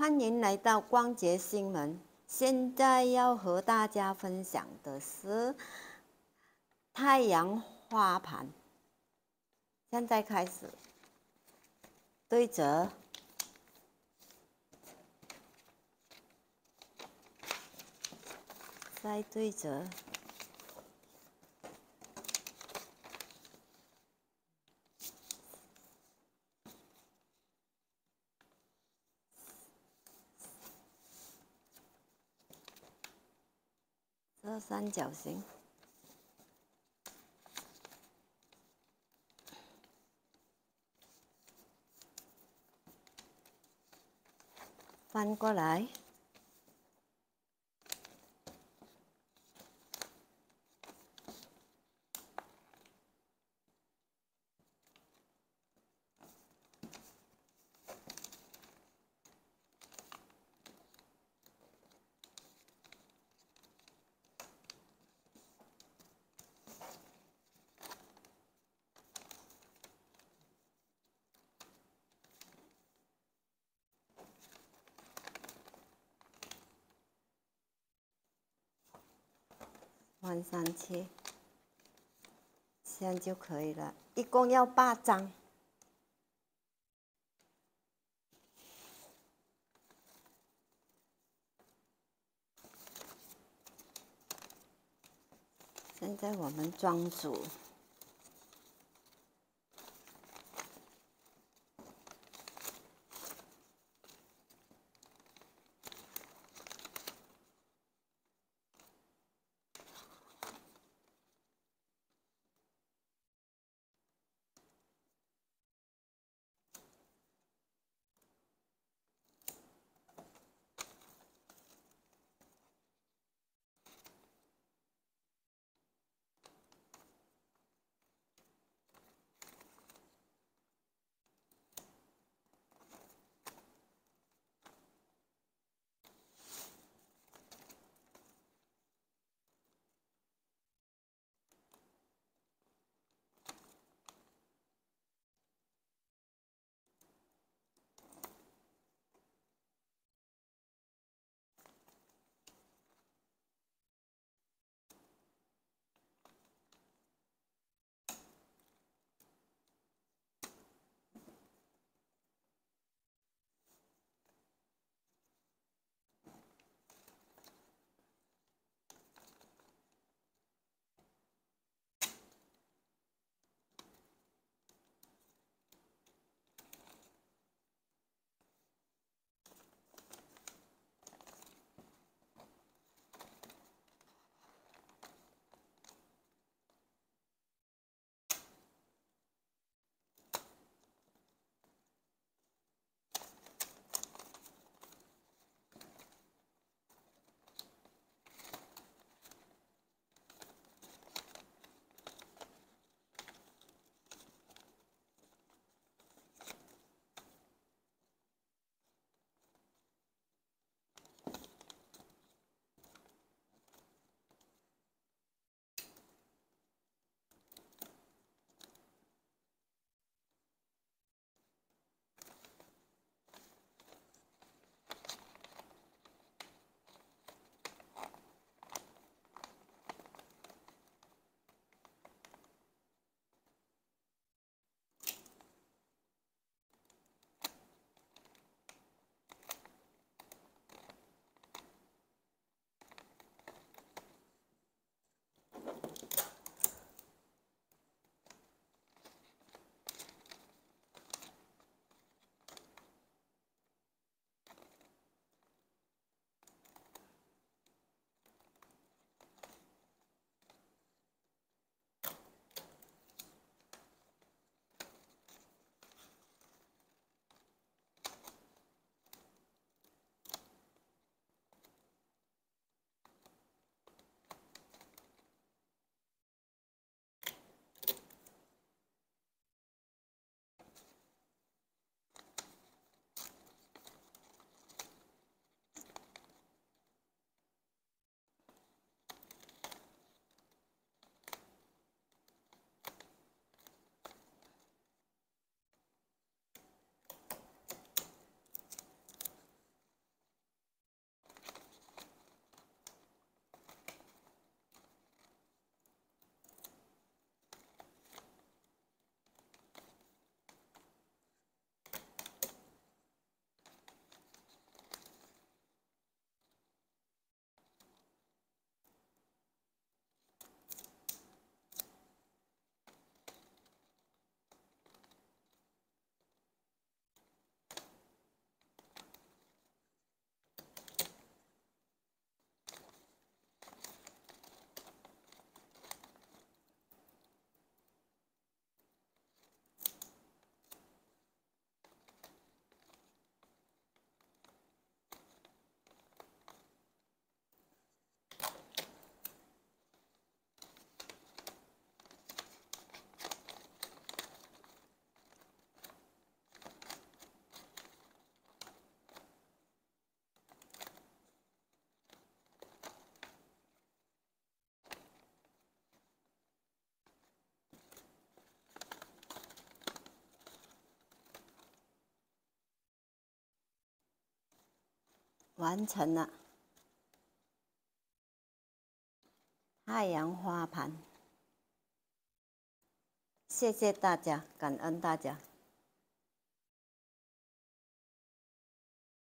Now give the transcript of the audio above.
欢迎来到光洁新闻。现在要和大家分享的是太阳花盘。现在开始，对折，再对折。三角形翻过来。翻上去，这样就可以了。一共要八张。现在我们装组，完成了太阳花盘，谢谢大家，感恩大家。